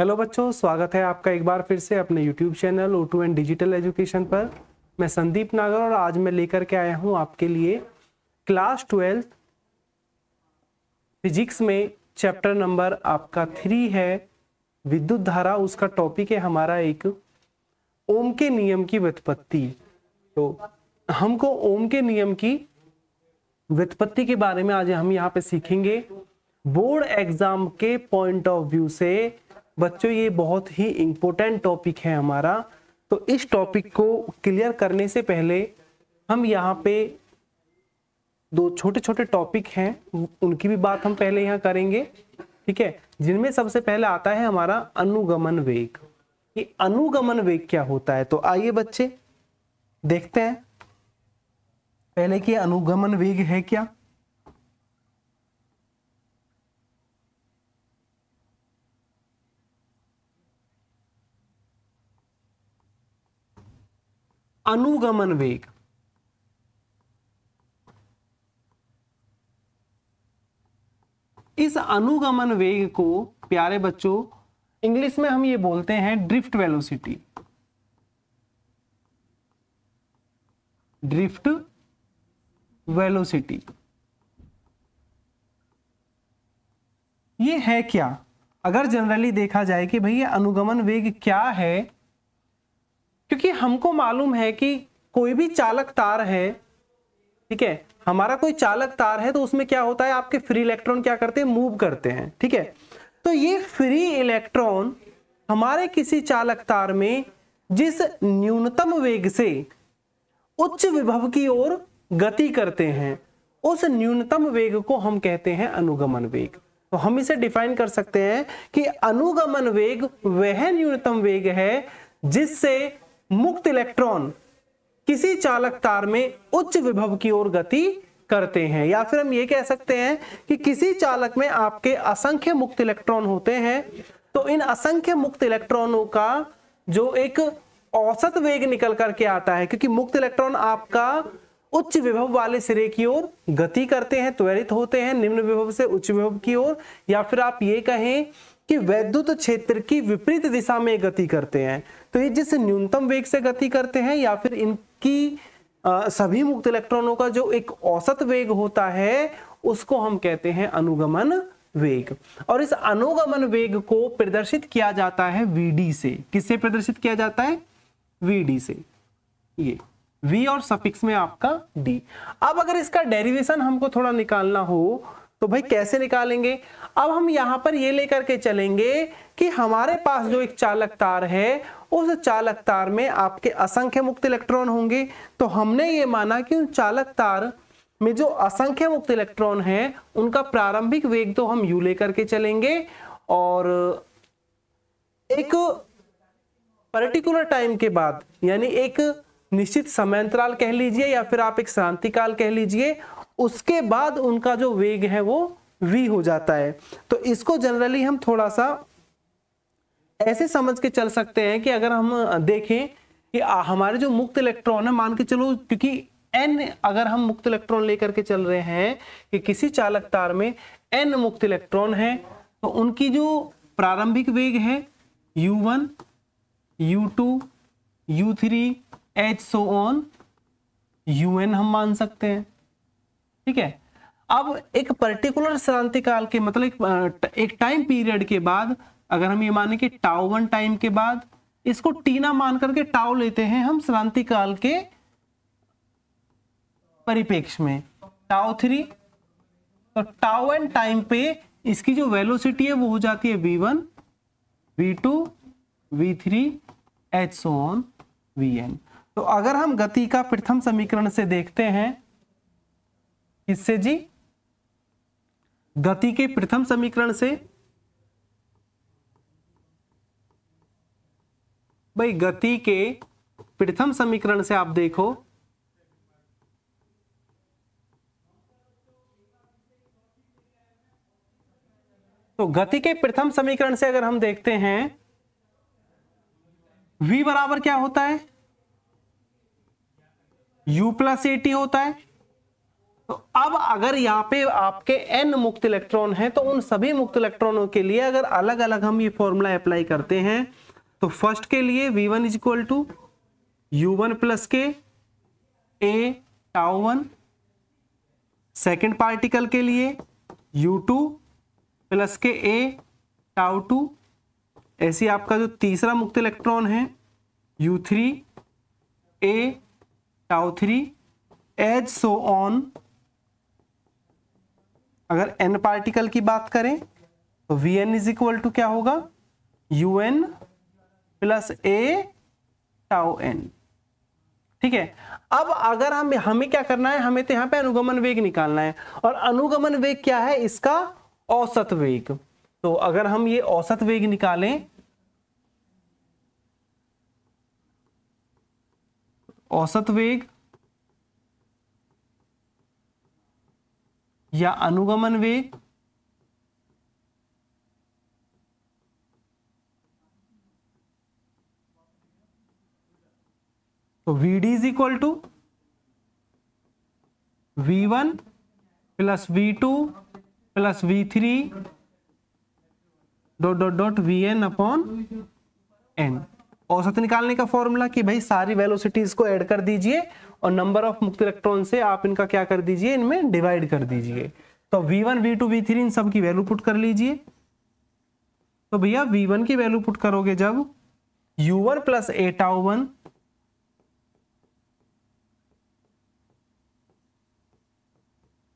Hello बच्चों स्वागत है आपका एक बार फिर से अपने YouTube channel O two and digital education पर मैं संदीप नागर और आज मैं लेकर के आया हूँ आपके लिए क्लास ट्वेल्थ फिजिक्स में चैप्टर नंबर आपका थ्री है विद्युत धारा उसका टॉपिक है हमारा एक ओम के नियम की व्युत्पत्ति तो हमको ओम के नियम की व्युत्पत्ति के बारे में आज हम यहाँ पे सीखेंगे बोर्ड एग्जाम के पॉइंट ऑफ व्यू से बच्चों ये बहुत ही इम्पोर्टेंट टॉपिक है हमारा तो इस टॉपिक को क्लियर करने से पहले हम यहाँ पे दो छोटे छोटे टॉपिक हैं उनकी भी बात हम पहले यहाँ करेंगे ठीक है जिनमें सबसे पहले आता है हमारा अनुगमन वेग ये अनुगमन वेग क्या होता है तो आइए बच्चे देखते हैं पहले कि अनुगमन वेग है क्या अनुगमन वेग इस अनुगमन वेग को प्यारे बच्चों इंग्लिश में हम ये बोलते हैं ड्रिफ्ट वेलोसिटी ड्रिफ्ट वेलोसिटी ये है क्या अगर जनरली देखा जाए कि भैया अनुगमन वेग क्या है क्योंकि हमको मालूम है कि कोई भी चालक तार है ठीक है हमारा कोई चालक तार है तो उसमें क्या होता है आपके फ्री इलेक्ट्रॉन क्या करते हैं मूव करते हैं ठीक है तो ये फ्री इलेक्ट्रॉन हमारे किसी चालक तार में जिस न्यूनतम वेग से उच्च विभव की ओर गति करते हैं उस न्यूनतम वेग को हम कहते हैं अनुगमन वेग तो हम इसे डिफाइन कर सकते हैं कि अनुगमन वेग वह न्यूनतम वेग है जिससे मुक्त इलेक्ट्रॉन किसी चालक तार में उच्च विभव की ओर गति करते हैं या फिर हम ये कह सकते हैं कि किसी चालक में आपके असंख्य मुक्त इलेक्ट्रॉन होते हैं तो इन असंख्य मुक्त इलेक्ट्रॉनों का जो एक औसत वेग निकल करके आता है क्योंकि मुक्त इलेक्ट्रॉन आपका उच्च विभव वाले सिरे की ओर गति करते हैं त्वरित होते हैं निम्न विभव से उच्च विभव की ओर या फिर आप ये कहें कि वैद्युत क्षेत्र की विपरीत दिशा में गति करते हैं तो ये जिस न्यूनतम वेग से गति करते हैं या फिर इनकी आ, सभी मुक्त इलेक्ट्रॉनों का जो एक औसत वेग होता है उसको हम कहते हैं अनुगमन वेग और इस अनुगमन वेग को प्रदर्शित किया जाता है वीडी से किससे प्रदर्शित किया जाता है वीडी से ये वी और सफिक्स में आपका डी अब अगर इसका डेरिवेशन हमको थोड़ा निकालना हो तो भाई कैसे निकालेंगे अब हम यहां पर ये लेकर के चलेंगे कि हमारे पास जो एक चालक तार है उस चालक तार में आपके असंख्य मुक्त इलेक्ट्रॉन होंगे तो हमने ये माना कि उन चालक तार में जो असंख्य मुक्त इलेक्ट्रॉन है उनका प्रारंभिक वेग तो हम यू लेकर के चलेंगे और एक पर्टिकुलर टाइम के बाद यानी एक निश्चित अंतराल कह लीजिए या फिर आप एक शांति काल कह लीजिए उसके बाद उनका जो वेग है वो वी हो जाता है तो इसको जनरली हम थोड़ा सा ऐसे समझ के चल सकते हैं कि अगर हम देखें कि हमारे जो मुक्त इलेक्ट्रॉन है मान के चलो क्योंकि एन अगर हम मुक्त इलेक्ट्रॉन लेकर के चल रहे हैं कि किसी चालक तार में एन मुक्त इलेक्ट्रॉन है तो उनकी जो प्रारंभिक वेग है u one u two u three एच सो ऑन यू एन हम मान सकते हैं ठीक है अब एक पर्टिकुलर शांति काल के मतलब एक टाइम पीरियड के बाद अगर हम ये माने कि टाओ वन टाइम के बाद इसको टीना मान करके टाओ लेते हैं हम शांति काल के परिपेक्ष में टाओ थ्री तो टाओ एन टाइम पे इसकी जो वेलोसिटी है वो हो जाती है v one v two v three एच सोन वी एन तो अगर हम गति का प्रथम समीकरण से देखते हैं किससे जी गति के प्रथम समीकरण से भाई गति के प्रथम समीकरण से आप देखो तो गति के प्रथम समीकरण से अगर हम देखते हैं v बराबर क्या होता है u प्लस ए टी होता है तो अब अगर यहाँ पे आपके एन मुक्त इलेक्ट्रॉन हैं तो उन सभी मुक्त इलेक्ट्रॉनों के लिए अगर अलग अलग हम ये फॉर्मूला अप्लाई करते हैं तो फर्स्ट के लिए v1 one is equal to u one plus के a tau one second particle के लिए u2 टू प्लस के ए टाउ टू ऐसी आपका जो तीसरा मुक्त इलेक्ट्रॉन है u3 three a tau three as so on अगर एन पार्टिकल की बात करें तो v n is equal to क्या होगा u n plus a tau n ठीक है अब अगर हम हमें क्या करना है हमें तो यहां पे अनुगमन वेग निकालना है और अनुगमन वेग क्या है इसका औसत वेग तो अगर हम ये औसत वेग निकालें औसत वेग या अनुगमन वेग तो d is equal to v one plus v two plus v three dot dot dot v n upon n औसत निकालने का फॉर्मूला कि भाई सारी वेलोसिटीज को ऐड कर दीजिए और नंबर ऑफ मुक्त इलेक्ट्रॉन से आप इनका क्या कर दीजिए इनमें डिवाइड कर दीजिए तो v1, v2, v3 इन सब की वैल्यू पुट कर लीजिए तो भैया v1 की वैल्यू पुट करोगे जब u1 one plus a tau one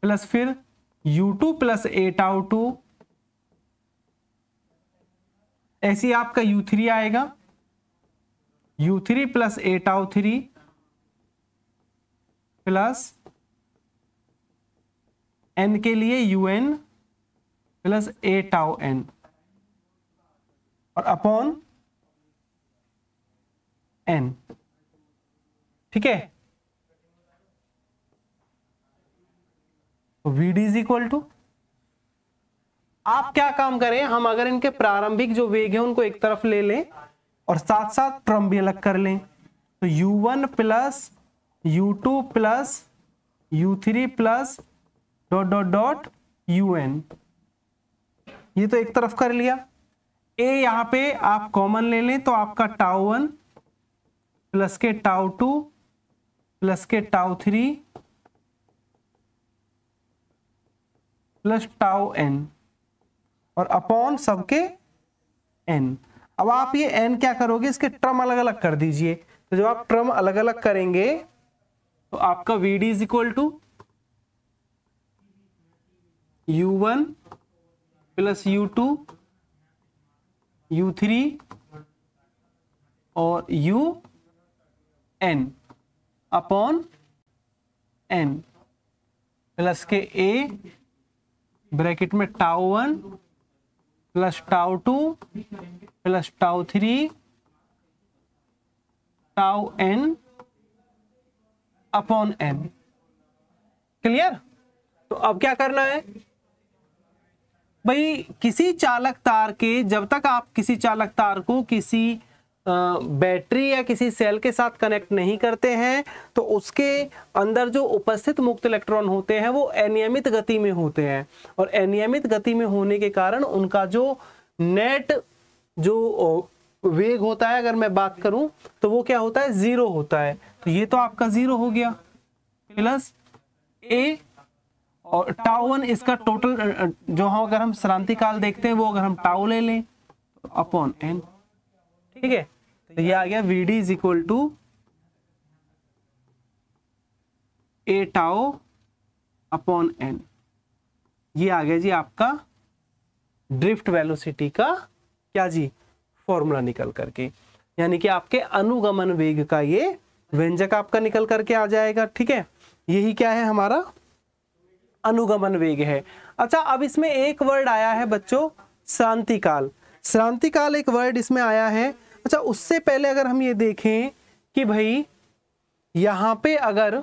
plus फिर u2 टू प्लस एटाओ टू ऐसी आपका u3 आएगा u three plus a tau three plus n के लिए u n plus a tau n और अपॉन एन ठीक है v D is equal to आप क्या काम करें हम अगर इनके प्रारंभिक जो वेग है उनको एक तरफ ले लें और साथ साथ क्रम भी अलग कर लें तो u one plus u two plus u three plus dot dot dot u n ये तो एक तरफ कर लिया ए यहां पे आप कॉमन ले लें तो आपका टाउ वन प्लस के टाउ टू प्लस के tau three plus tau n और अपॉन सबके एन अब आप ये एन क्या करोगे इसके ट्रम अलग अलग कर दीजिए तो जब आप ट्रम अलग अलग करेंगे तो आपका v D is equal to u one plus u two u three और u n upon n plus के ए ब्रैकेट में tau one plus tau two plus tau three tau n upon m clear तो अब क्या करना है भाई किसी चालक तार के जब तक आप किसी चालक तार को किसी बैटरी या किसी सेल के साथ कनेक्ट नहीं करते हैं तो उसके अंदर जो उपस्थित मुक्त इलेक्ट्रॉन होते हैं वो अनियमित गति में होते हैं और अनियमित गति में होने के कारण उनका जो नेट जो वेग होता है अगर मैं बात करूं तो वो क्या होता है जीरो होता है तो ये तो आपका जीरो हो गया प्लस ए और टाओ वन इसका टोटल जो हम अगर हम श्रांति काल देखते हैं वो अगर हम टाओ ले लें तो अपॉन एन ठीक है तो ये आ गया v D is equal to a tau upon n ये आ गया जी आपका ड्रिफ्ट वेलोसिटी का क्या जी फॉर्मूला निकल करके यानी कि आपके अनुगमन वेग का ये व्यंजक आपका निकल करके आ जाएगा ठीक है यही क्या है हमारा अनुगमन वेग है अच्छा अब इसमें एक वर्ड आया है बच्चों श्रांतिकाल श्रांतिकाल एक वर्ड इसमें आया है अच्छा उससे पहले अगर हम ये देखें कि भाई यहाँ पे अगर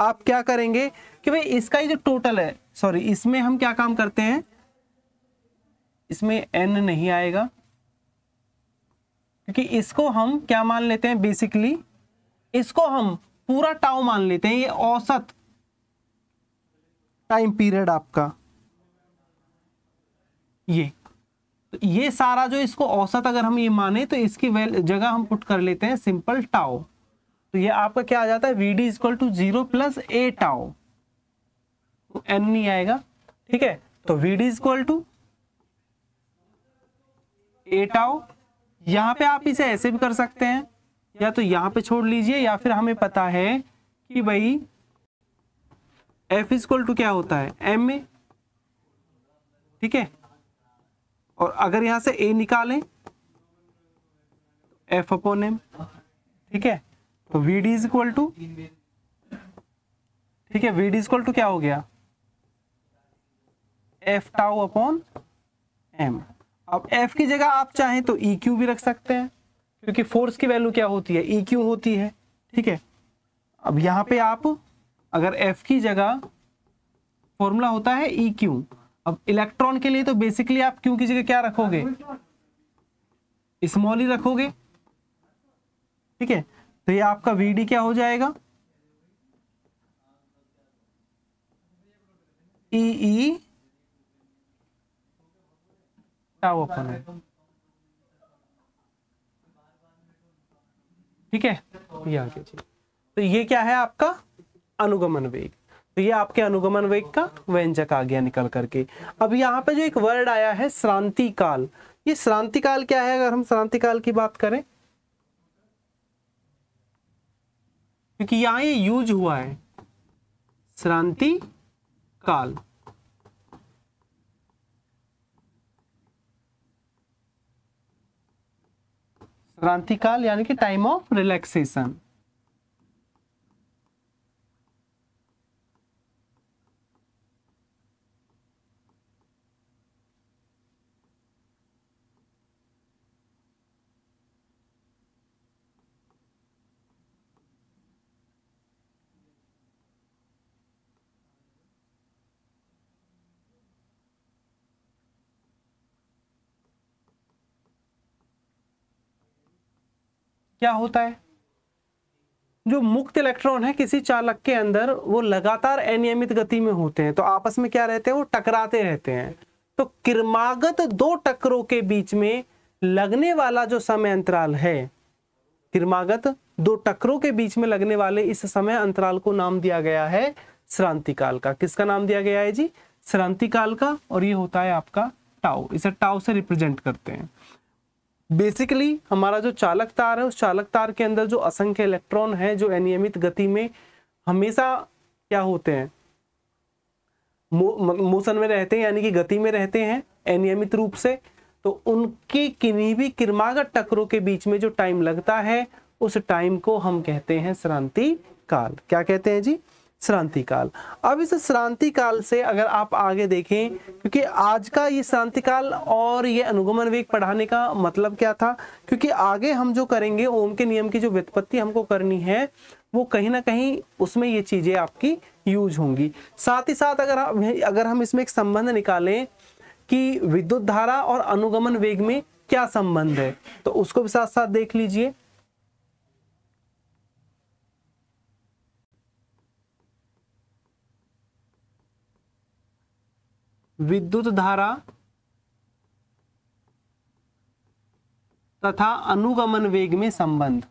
आप क्या करेंगे कि भाई इसका ये जो टोटल है सॉरी इसमें हम क्या काम करते हैं इसमें एन नहीं आएगा क्योंकि इसको हम क्या मान लेते हैं बेसिकली इसको हम पूरा टाउ मान लेते हैं ये औसत टाइम पीरियड आपका ये तो ये सारा जो इसको औसत अगर हम ये माने तो इसकी वैल जगह हम पुट कर लेते हैं सिंपल टाओ तो ये आपका क्या आ जाता है v d is equal to zero plus a tau n नहीं आएगा ठीक है तो v d is equal to a tau यहाँ पे आप इसे ऐसे भी कर सकते हैं या तो यहाँ पे छोड़ लीजिए या फिर हमें पता है कि भाई एफ इजक्वल टू क्या होता है एम ए ठीक है और अगर यहां से ए निकालें एफ अपॉन एम ठीक है तो v d is equal equal to ठीक है वी डी इजक्वल टू क्या हो गया एफ टाउ अपॉन एम अब एफ की जगह आप चाहें तो ई e क्यू भी रख सकते हैं क्योंकि फोर्स की वैल्यू क्या होती है ई e क्यू होती है ठीक है अब यहां पे आप अगर एफ की जगह फॉर्मूला होता है ई e क्यू अब इलेक्ट्रॉन के लिए तो बेसिकली आप क्यू की जगह क्या रखोगे स्मॉल ही रखोगे ठीक है तो ये आपका वीडी क्या हो जाएगा ई ई क्या ओपन है ठीक है ये आगे तो ये क्या है आपका अनुगमन वेग तो ये आपके अनुगमन वेग का व्यंजक आ गया निकल करके अब यहाँ पे जो एक वर्ड आया है श्रांति काल ये श्रांति काल क्या है अगर हम श्रांति काल की बात करें क्योंकि यहां ये यूज हुआ है श्रांति काल क्रांतिकाल यानी कि टाइम ऑफ रिलैक्सेशन क्या होता है जो मुक्त इलेक्ट्रॉन है किसी चालक के अंदर वो लगातार अनियमित गति में होते हैं तो आपस में क्या रहते हैं वो टकराते रहते हैं तो किरमागत दो टकरों के बीच में लगने वाला जो समय अंतराल है किरमागत दो टकरों के बीच में लगने वाले इस समय अंतराल को नाम दिया गया है श्रांति काल का किसका नाम दिया गया है जी श्रांति काल का और ये होता है आपका टाओ इसे टाओ से रिप्रेजेंट करते हैं बेसिकली हमारा जो चालक तार है उस चालक तार के अंदर जो असंख्य इलेक्ट्रॉन है जो अनियमित गति में हमेशा क्या होते हैं मोशन में रहते हैं यानी कि गति में रहते हैं अनियमित रूप से तो उनकी किन्हीं भी किरमागत टकरों के बीच में जो टाइम लगता है उस टाइम को हम कहते हैं श्रांति काल क्या कहते हैं जी श्रांति काल अब इस श्रांति काल से अगर आप आगे देखें क्योंकि आज का ये श्रांति काल और ये अनुगमन वेग पढ़ाने का मतलब क्या था क्योंकि आगे हम जो करेंगे ओम के नियम की जो व्युत्पत्ति हमको करनी है वो कहीं ना कहीं उसमें ये चीजें आपकी यूज होंगी साथ ही साथ अगर अगर हम इसमें एक संबंध निकालें कि विद्युत धारा और अनुगमन वेग में क्या संबंध है तो उसको भी साथ साथ देख लीजिए विद्युत धारा तथा अनुगमन वेग में संबंध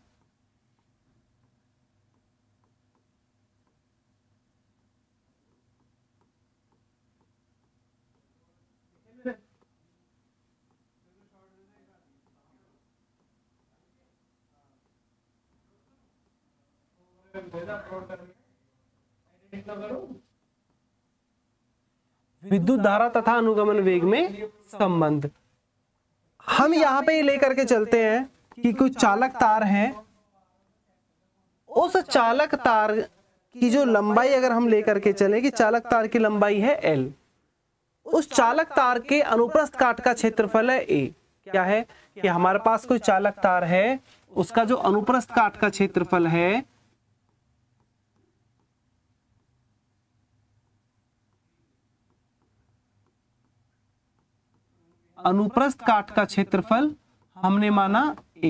विद्युत धारा तथा अनुगमन वेग में संबंध हम यहां पे लेकर के चलते हैं कि कुछ चालक तार है उस चालक तार की जो लंबाई अगर हम लेकर के चले कि चालक तार की लंबाई है एल उस चालक तार के अनुप्रस्थ काट का क्षेत्रफल है ए क्या है कि हमारे पास कोई चालक तार है उसका जो अनुप्रस्थ काट का क्षेत्रफल है अनुप्रस्थ काट का क्षेत्रफल हमने माना ए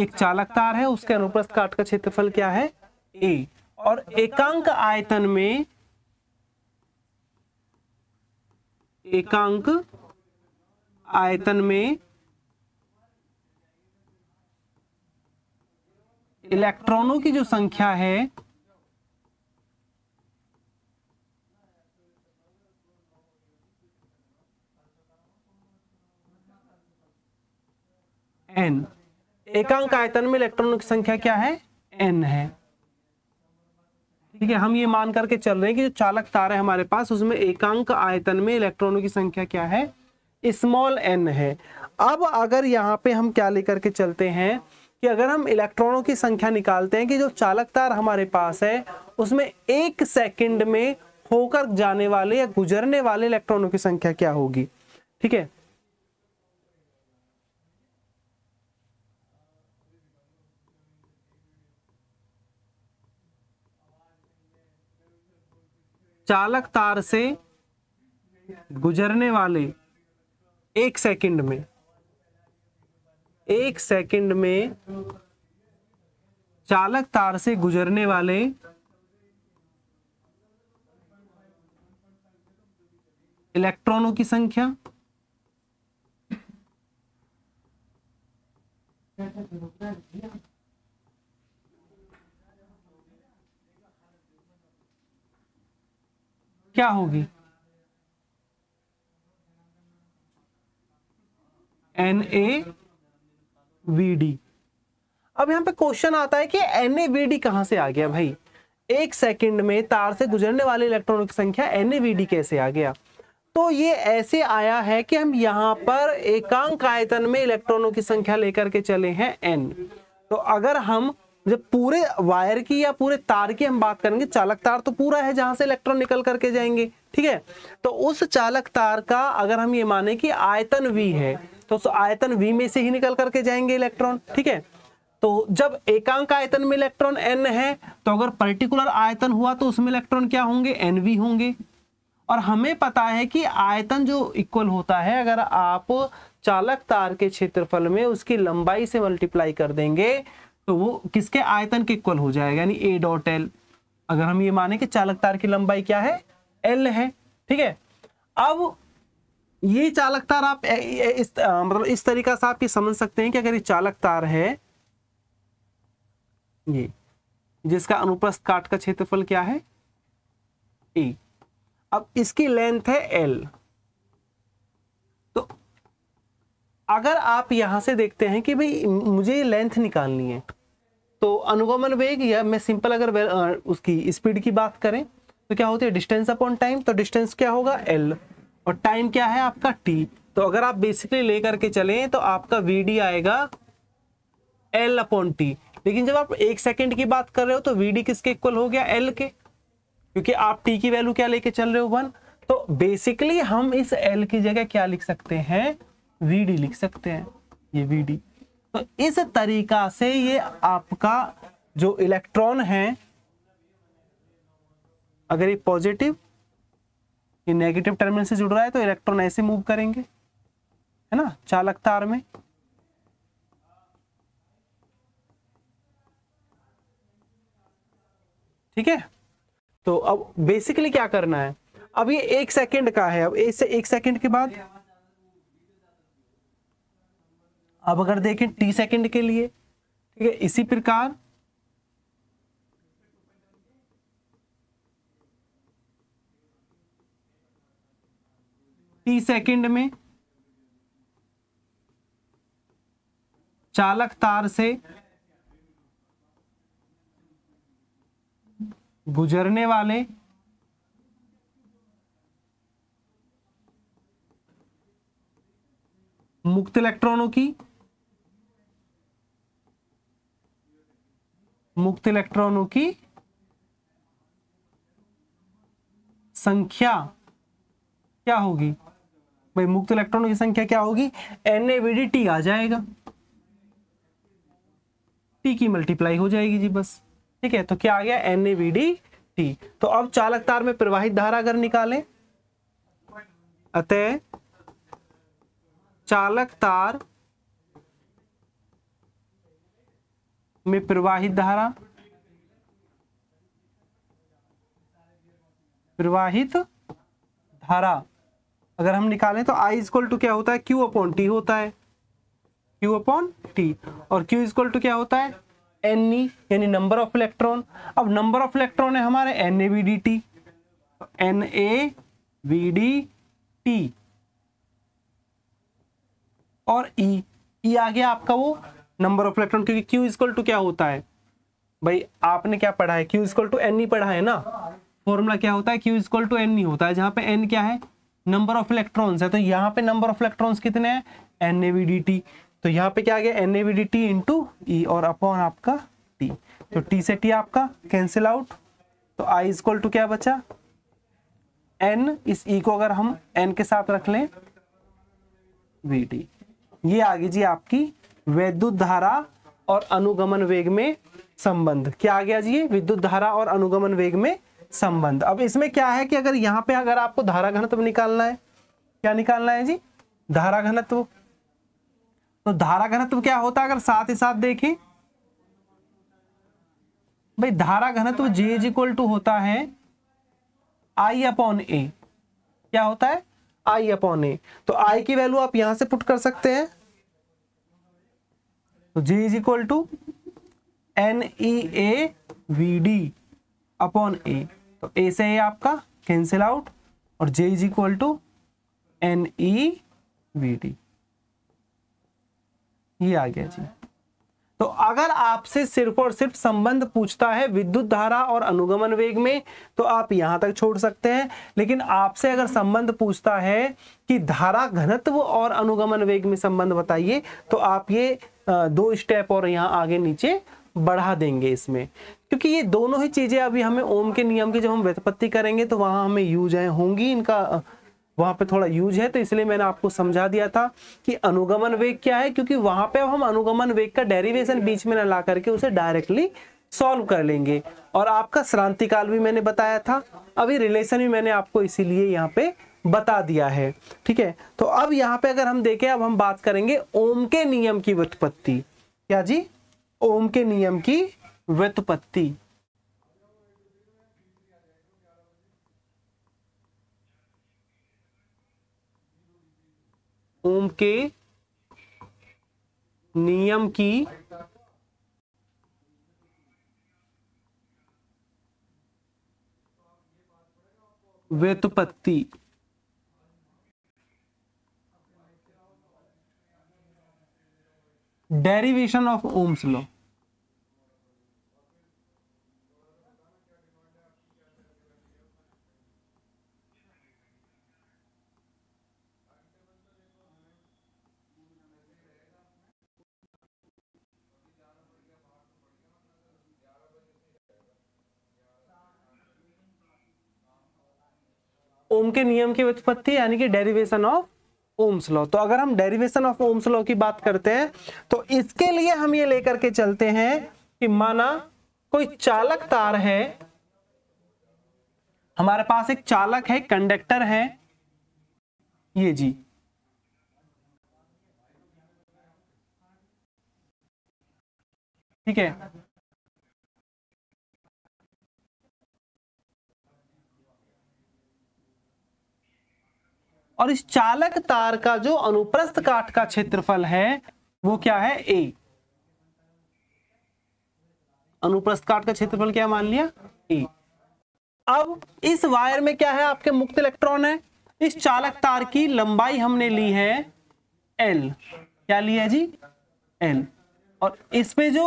एक चालक तार है उसके अनुप्रस्थ काट का क्षेत्रफल क्या है ए और एकांक आयतन में एकांक आयतन में इलेक्ट्रॉनों की जो संख्या है एन एकांक आयतन में इलेक्ट्रॉनों की संख्या क्या है एन है ठीक है हम ये मान करके चल रहे हैं कि जो चालक तार है हमारे पास उसमें एकांक आयतन में इलेक्ट्रॉनों की संख्या क्या है स्मॉल एन है अब अगर यहाँ पे हम क्या लेकर के चलते हैं कि अगर हम इलेक्ट्रॉनों की संख्या निकालते हैं कि जो चालक तार हमारे पास है उसमें एक सेकंड में होकर जाने वाले या गुजरने वाले इलेक्ट्रॉनों की संख्या क्या होगी ठीक है चालक तार से गुजरने वाले एक सेकंड में एक सेकंड में चालक तार से गुजरने वाले इलेक्ट्रॉनों की संख्या क्या होगी एन ए वी डी अब यहां पे क्वेश्चन आता है कि एन ए वी डी कहां से आ गया भाई एक सेकंड में तार से गुजरने वाले इलेक्ट्रॉनों की संख्या एन ए वी डी कैसे आ गया तो ये ऐसे आया है कि हम यहां पर एकांक आयतन में इलेक्ट्रॉनों की संख्या लेकर के चले हैं एन तो अगर हम जब पूरे वायर की या पूरे तार की हम बात करेंगे चालक तार तो पूरा है जहां से इलेक्ट्रॉन निकल करके जाएंगे ठीक है तो उस चालक तार का अगर हम ये माने कि आयतन v है तो उस आयतन v में से ही निकल करके जाएंगे इलेक्ट्रॉन ठीक है तो जब एकांक आयतन में इलेक्ट्रॉन एन है तो अगर पर्टिकुलर आयतन हुआ तो उसमें इलेक्ट्रॉन क्या होंगे एन होंगे और हमें पता है कि आयतन जो इक्वल होता है अगर आप चालक तार के क्षेत्रफल में उसकी लंबाई से मल्टीप्लाई कर देंगे तो वो किसके आयतन के इक्वल हो जाएगा यानी ए डॉट एल अगर हम ये माने कि चालक तार की लंबाई क्या है एल है ठीक है अब ये चालक तार आप इस आ, मतलब इस तरीका से आप ये समझ सकते हैं कि अगर ये चालक तार है ये जिसका अनुप्रस्थ काट का क्षेत्रफल क्या है ए अब इसकी लेंथ है एल तो अगर आप यहां से देखते हैं कि भाई मुझे लेंथ निकालनी है तो अनुगमन वेग या मैं सिंपल अगर उसकी स्पीड की बात करें तो क्या होती है डिस्टेंस अपॉन टाइम तो डिस्टेंस क्या होगा एल और टाइम क्या है आपका टी तो अगर आप बेसिकली लेकर के चले तो आपका वी आएगा एल अपॉन टी लेकिन जब आप एक सेकेंड की बात कर रहे हो तो वी किसके इक्वल हो गया एल के क्योंकि आप टी की वैल्यू क्या लेके चल रहे हो वन तो बेसिकली हम इस एल की जगह क्या लिख सकते हैं वी लिख सकते हैं ये वी तो इस तरीका से ये आपका जो इलेक्ट्रॉन है अगर ये पॉजिटिव ये नेगेटिव टर्मिनल से जुड़ रहा है तो इलेक्ट्रॉन ऐसे मूव करेंगे है ना चालक तार में ठीक है तो अब बेसिकली क्या करना है अब ये एक सेकंड का है अब एक एक सेकंड के बाद अब अगर देखें टी सेकेंड के लिए ठीक है इसी प्रकार टी सेकेंड में चालक तार से गुजरने वाले मुक्त इलेक्ट्रॉनों की मुक्त इलेक्ट्रॉनों की संख्या क्या होगी भाई मुक्त इलेक्ट्रॉनों की संख्या क्या होगी एन टी आ जाएगा टी की मल्टीप्लाई हो जाएगी जी बस ठीक है तो क्या आ गया एन टी तो अब चालक तार में प्रवाहित धारा अगर निकालें अतः चालक तार में प्रवाहित धारा प्रवाहित धारा अगर हम निकालें तो I इजक्वल टू क्या होता है Q अपॉन टी होता है Q अपॉन टी और Q इजक्वल टू क्या होता है एन ई e, यानी नंबर ऑफ इलेक्ट्रॉन अब नंबर ऑफ इलेक्ट्रॉन है हमारे n a b d t n a b d t और ई e. ई e आ गया आपका वो नंबर ऑफ इलेक्ट्रॉन क्योंकि क्यू इजक्वल टू क्या होता है भाई आपने क्या पढ़ा है क्यू इजक्वल टू एन ही पढ़ा है ना फॉर्मूला क्या होता है क्यू इजक्वल टू एन ही होता है जहाँ पे एन क्या है नंबर ऑफ इलेक्ट्रॉन्स है तो यहाँ पे नंबर ऑफ इलेक्ट्रॉन्स कितने हैं N A V D T तो यहाँ पे क्या आ गया N A V D T into E और अपॉन आपका टी तो टी से टी आपका कैंसिल आउट तो आई इजक्वल टू क्या बचा एन इस ई e को अगर हम एन के साथ रख लें वी टी ये आ गई जी आपकी वैद्युत धारा और अनुगमन वेग में संबंध क्या आ गया जी विद्युत धारा और अनुगमन वेग में संबंध अब इसमें क्या है कि अगर यहाँ पे अगर आपको धारा घनत्व निकालना है क्या निकालना है जी धारा घनत्व तो धारा घनत्व क्या होता है अगर साथ ही साथ देखें भाई धारा घनत्व जे इज इक्वल टू होता है आई अपॉन ए क्या होता है आई अपॉन ए तो आई की वैल्यू आप यहां से पुट कर सकते हैं तो J is equal to N E A V D upon A तो ए से ए आपका कैंसिल आउट और J is equal to N E V D ये आ गया जी तो अगर आपसे सिर्फ और सिर्फ संबंध पूछता है विद्युत धारा और अनुगमन वेग में तो आप यहां तक छोड़ सकते हैं लेकिन आपसे अगर संबंध पूछता है कि धारा घनत्व और अनुगमन वेग में संबंध बताइए तो आप ये दो स्टेप और यहाँ आगे नीचे बढ़ा देंगे इसमें क्योंकि ये दोनों ही चीजें अभी हमें ओम के नियम की जब हम व्यपत्ति करेंगे तो वहां हमें यूज होंगी इनका वहां पे थोड़ा यूज है तो इसलिए मैंने आपको समझा दिया था कि अनुगमन वेग क्या है क्योंकि वहां पे हम अनुगमन वेग का डेरिवेशन बीच में ना ला करके उसे डायरेक्टली सॉल्व कर लेंगे और आपका श्रांति काल भी मैंने बताया था अभी रिलेशन भी मैंने आपको इसीलिए यहाँ पे बता दिया है ठीक है तो अब यहाँ पे अगर हम देखें अब हम बात करेंगे ओम के नियम की व्युत्पत्ति क्या जी ओम के नियम की व्युत्पत्ति ओम के नियम की व्युत्पत्ति derivation of Ohm's law Ohm के नियम की उत्पत्ति यानी कि डेरिवेशन ऑफ ओम्स लॉ तो अगर हम डेरिवेशन ऑफ ओम्स लॉ की बात करते हैं तो इसके लिए हम ये लेकर के चलते हैं कि माना कोई चालक तार है हमारे पास एक चालक है कंडक्टर है ये जी ठीक है और इस चालक तार का जो अनुप्रस्थ काट का क्षेत्रफल है वो क्या है ए अनुप्रस्थ काट का क्षेत्रफल क्या मान लिया ए अब इस वायर में क्या है आपके मुक्त इलेक्ट्रॉन है इस चालक तार की लंबाई हमने ली है एल क्या ली है जी एल और इसमें जो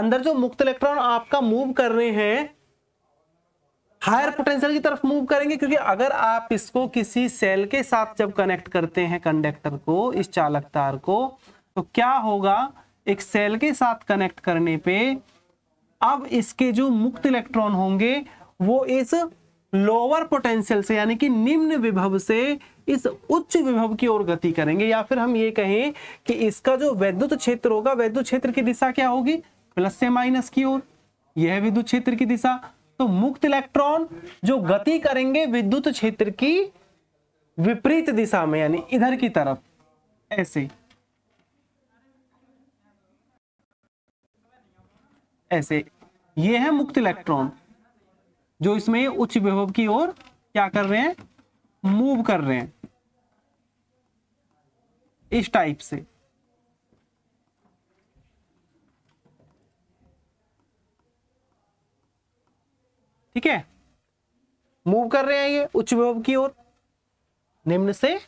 अंदर जो मुक्त इलेक्ट्रॉन आपका मूव कर रहे हैं हायर पोटेंशियल की तरफ मूव करेंगे क्योंकि अगर आप इसको किसी सेल के साथ जब कनेक्ट करते हैं कंडक्टर को इस चालक तार को तो क्या होगा एक सेल के साथ कनेक्ट करने पे अब इसके जो मुक्त इलेक्ट्रॉन होंगे वो इस लोअर पोटेंशियल से यानी कि निम्न विभव से इस उच्च विभव की ओर गति करेंगे या फिर हम ये कहें कि इसका जो वैद्युत क्षेत्र होगा वैद्युत क्षेत्र की दिशा क्या होगी प्लस से माइनस की ओर यह विद्युत क्षेत्र की दिशा तो मुक्त इलेक्ट्रॉन जो गति करेंगे विद्युत क्षेत्र की विपरीत दिशा में यानी इधर की तरफ ऐसे ऐसे ये है मुक्त इलेक्ट्रॉन जो इसमें उच्च विभव की ओर क्या कर रहे हैं मूव कर रहे हैं इस टाइप से ठीक है मूव कर रहे हैं ये उच्च विभव की ओर निम्न से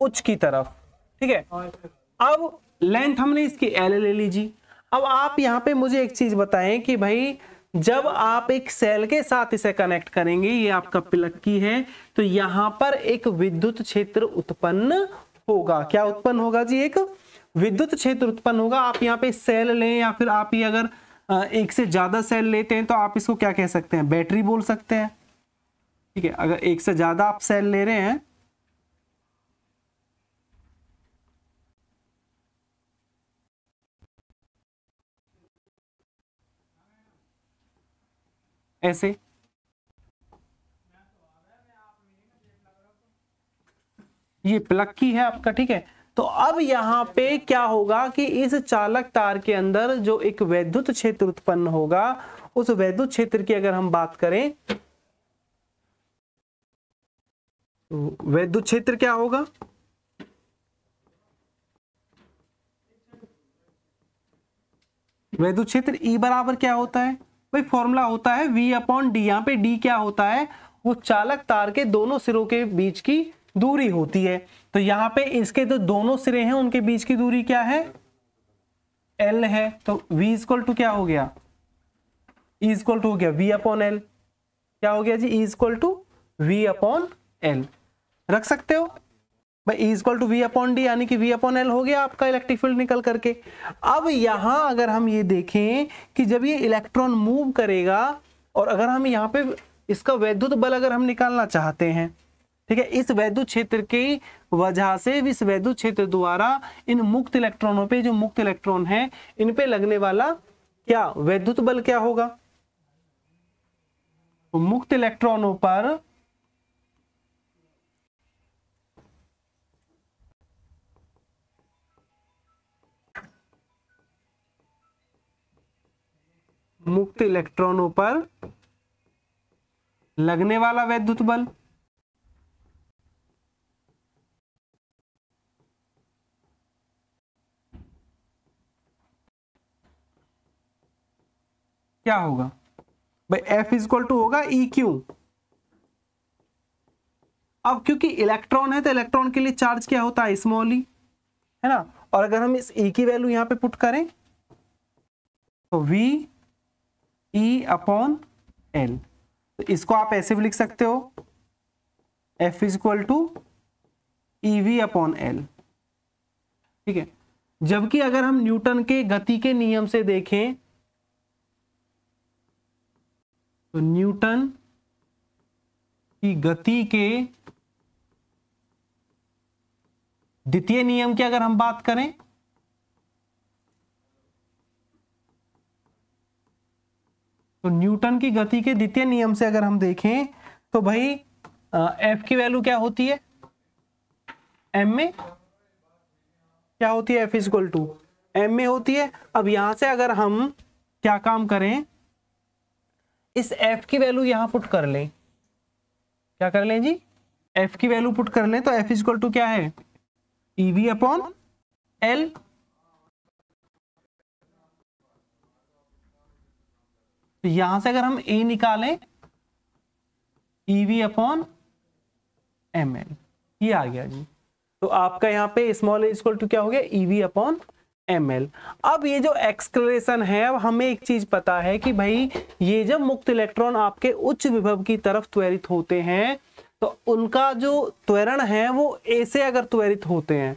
उच्च की तरफ ठीक है अब लेंथ हमने इसकी एल ले लीजिए अब आप यहां पे मुझे एक चीज बताएं कि भाई जब आप एक सेल के साथ इसे कनेक्ट करेंगे ये आपका पिलक की है तो यहां पर एक विद्युत क्षेत्र उत्पन्न होगा क्या उत्पन्न होगा जी एक विद्युत क्षेत्र उत्पन्न होगा आप यहाँ पे सेल लें या फिर आप ये अगर एक से ज़्यादा सेल लेते हैं तो आप इसको क्या कह सकते हैं बैटरी बोल सकते हैं ठीक है अगर एक से ज़्यादा आप सेल ले रहे हैं ऐसे ये प्लग की है आपका ठीक है तो अब यहाँ पे क्या होगा कि इस चालक तार के अंदर जो एक वैद्युत क्षेत्र उत्पन्न होगा उस वैद्युत क्षेत्र की अगर हम बात करें वैद्युत क्षेत्र क्या होगा वैद्युत क्षेत्र E बराबर क्या होता है भाई फॉर्मूला होता है V अपॉन डी यहां पे D क्या होता है वो चालक तार के दोनों सिरों के बीच की दूरी होती है तो यहाँ पे इसके जो तो दोनों सिरे हैं उनके बीच की दूरी क्या है एल है तो वी इजक्वल टू क्या हो गया इजक्वल e टू हो गया वी अपॉन एल क्या हो गया G is equal to V upon L रख सकते हो भाई is equal to V upon D यानी कि वी अपॉन एल हो गया आपका इलेक्ट्रिक फील्ड निकल करके अब यहां अगर हम ये देखें कि जब ये इलेक्ट्रॉन मूव करेगा और अगर हम यहाँ पे इसका वैद्युत बल अगर हम निकालना चाहते हैं ठीक है इस वैद्युत क्षेत्र की वजह से इस वैद्युत क्षेत्र द्वारा इन मुक्त इलेक्ट्रॉनों पे जो मुक्त इलेक्ट्रॉन है इन पे लगने वाला क्या वैद्युत बल क्या होगा तो मुक्त इलेक्ट्रॉनों पर मुक्त इलेक्ट्रॉनों पर लगने वाला वैद्युत बल क्या होगा भाई एफ इज इक्वल टू होगा ई e क्यू अब क्योंकि इलेक्ट्रॉन है तो इलेक्ट्रॉन के लिए चार्ज क्या होता है स्मॉल ई e, है ना और अगर हम इस ई e की वैल्यू यहां पे पुट करें तो वी ई अपॉन एल तो इसको आप ऐसे भी लिख सकते हो F is equal to E V upon L ठीक है जबकि अगर हम न्यूटन के गति के नियम से देखें तो न्यूटन की गति के द्वितीय नियम की अगर हम बात करें तो न्यूटन की गति के द्वितीय नियम से अगर हम देखें तो भाई एफ की वैल्यू क्या होती है एम में क्या होती है एफ इजक्वल टू एम में होती है अब यहां से अगर हम क्या काम करें इस एफ की वैल्यू यहां पुट कर लें क्या कर लें जी एफ की वैल्यू पुट कर लें तो एफ इजक्वल टू क्या है ईवी अपॉन एल तो यहां से अगर हम ए निकालें ईवी अपॉन एम एल ये आ गया जी तो आपका यहां पे स्मॉल इजक्वल टू क्या हो गया ईवी e अपॉन एम अब ये जो एक्सक्लेशन है अब हमें एक चीज पता है कि भाई ये जब मुक्त इलेक्ट्रॉन आपके उच्च विभव की तरफ त्वरित होते हैं तो उनका जो त्वरण है वो ऐसे अगर त्वरित होते हैं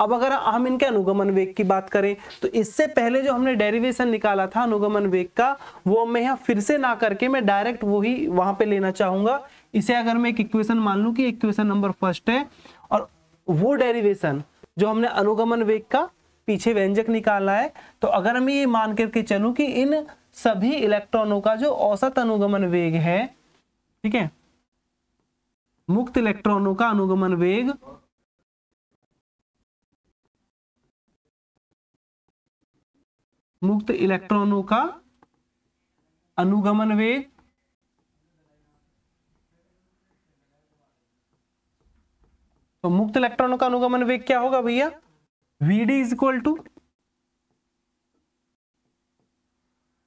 अब अगर हम इनके अनुगमन वेग की बात करें तो इससे पहले जो हमने डेरिवेशन निकाला था अनुगमन वेग का वो मैं यहाँ फिर से ना करके मैं डायरेक्ट वही वहां पे लेना चाहूंगा इसे अगर मैं एक इक्वेशन मान लू कि इक्वेशन नंबर फर्स्ट है और वो डेरिवेशन जो हमने अनुगमन वेग का पीछे व्यंजक निकालना है तो अगर मैं ये मान करके चलूं कि इन सभी इलेक्ट्रॉनों का जो औसत अनुगमन वेग है ठीक है मुक्त इलेक्ट्रॉनों का अनुगमन वेग मुक्त इलेक्ट्रॉनों का अनुगमन वेग तो मुक्त इलेक्ट्रॉनों का अनुगमन वेग क्या होगा भैया V D is equal to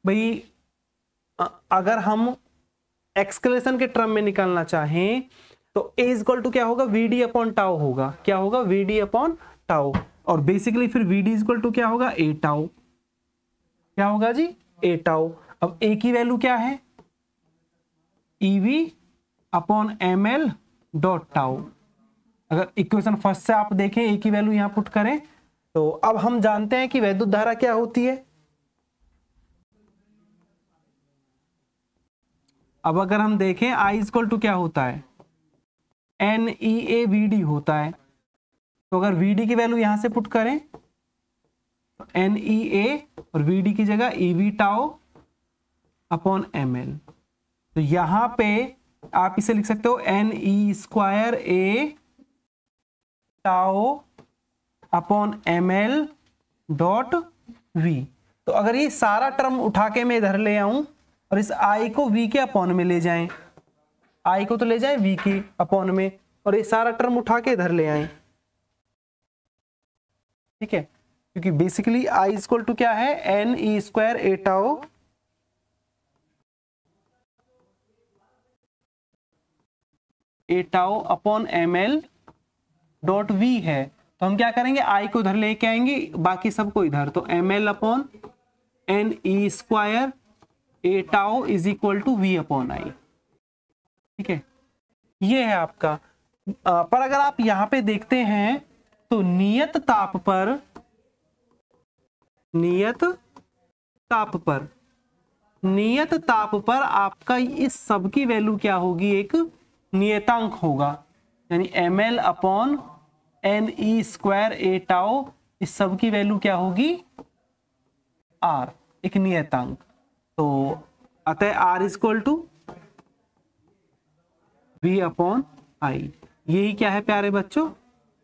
भाई अगर हम एक्सकलेशन के टर्म में निकालना चाहें तो ए इज इक्वल टू क्या होगा वी डी अपॉन टाओ होगा क्या होगा वी डी अपॉन टाओ और बेसिकली फिर V D is equal to क्या होगा ए टाओ क्या होगा जी ए टाओ अब ए की वैल्यू क्या है EV upon M L dot tau अगर इक्वेशन फर्स्ट से आप देखें ए की वैल्यू यहां पुट करें तो अब हम जानते हैं कि वैद्युत धारा क्या होती है अब अगर हम देखें आई इजक्वल टू क्या होता है N E A V D होता है तो अगर वी डी की वैल्यू यहां से पुट करें तो एन ई ए और वी डी की जगह E V tau upon M L तो यहां पे आप इसे लिख सकते हो N E square A tau upon M L dot V तो अगर ये सारा टर्म उठा के मैं इधर ले आऊं और इस आई को वी के अपॉन में ले जाएं आई को तो ले जाएं वी के अपॉन में और ये सारा टर्म उठा के इधर ले आए ठीक है क्योंकि बेसिकली आई इक्वल टू क्या है N E square A tau A tau upon M L dot V है तो हम क्या करेंगे आई को उधर लेके आएंगे बाकी सबको इधर तो M L upon N E square A tau is equal to V upon I ठीक है ये है आपका आ, पर अगर आप यहां पे देखते हैं तो नियत ताप पर नियत ताप पर नियत ताप पर आपका इस सब की वैल्यू क्या होगी एक नियतांक होगा यानी M L upon N E square A tau इस सब की वैल्यू क्या होगी आर एक नियतांक तो अतः R is equal to V upon I यही क्या है प्यारे बच्चों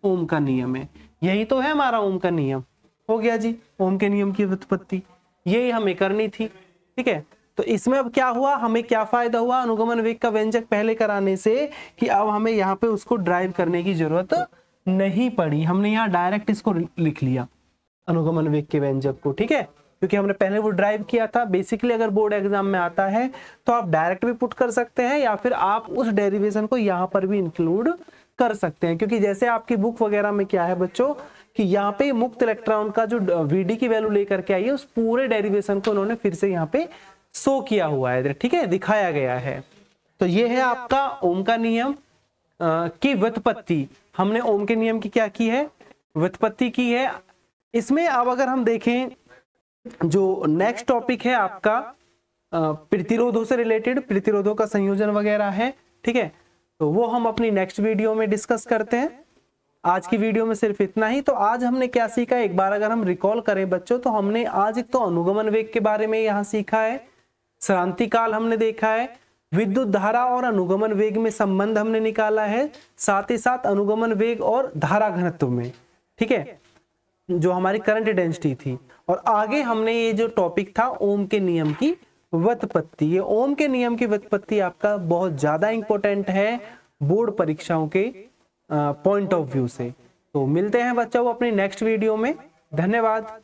ओम का नियम है यही तो है हमारा ओम का नियम हो गया जी ओम के नियम की उत्पत्ति यही हमें करनी थी ठीक है तो इसमें अब क्या हुआ हमें क्या फायदा हुआ अनुगमन वेग का व्यंजक पहले कराने से कि अब हमें यहाँ पे उसको ड्राइव करने की जरूरत तो नहीं पढ़ी हमने यहाँ डायरेक्ट इसको लिख लिया अनुगमन वेग के व्यंजक को ठीक है क्योंकि हमने पहले वो ड्राइव किया था बेसिकली अगर बोर्ड एग्जाम में आता है तो आप डायरेक्ट भी पुट कर सकते हैं या फिर आप उस डेरिवेशन को यहाँ पर भी इंक्लूड कर सकते हैं क्योंकि जैसे आपकी बुक वगैरह में क्या है बच्चों कि यहाँ पे मुक्त इलेक्ट्रॉन का जो वीडी की वैल्यू लेकर के आई है उस पूरे डेरिवेशन को उन्होंने फिर से यहाँ पे शो किया हुआ है ठीक है दिखाया गया है तो ये है आपका ओम का नियम की व्युत्पत्ति हमने ओम के नियम की क्या की है व्युत्पत्ति की है इसमें अब अगर हम देखें जो नेक्स्ट टॉपिक है आपका प्रतिरोधों से रिलेटेड प्रतिरोधों का संयोजन वगैरह है ठीक है तो वो हम अपनी नेक्स्ट वीडियो में डिस्कस करते हैं आज की वीडियो में सिर्फ इतना ही तो आज हमने क्या सीखा एक बार अगर हम रिकॉल करें बच्चों तो हमने आज एक तो अनुगमन वेग के बारे में यहाँ सीखा है श्रांति काल हमने देखा है विद्युत धारा और अनुगमन वेग में संबंध हमने निकाला है साथ ही साथ अनुगमन वेग और धारा घनत्व में ठीक है जो हमारी करंट डेंसिटी थी और आगे हमने ये जो टॉपिक था ओम के नियम की वत्पत्ति ये ओम के नियम की वत्पत्ति आपका बहुत ज्यादा इंपॉर्टेंट है बोर्ड परीक्षाओं के पॉइंट ऑफ व्यू से तो मिलते हैं बच्चों अपनी नेक्स्ट वीडियो में धन्यवाद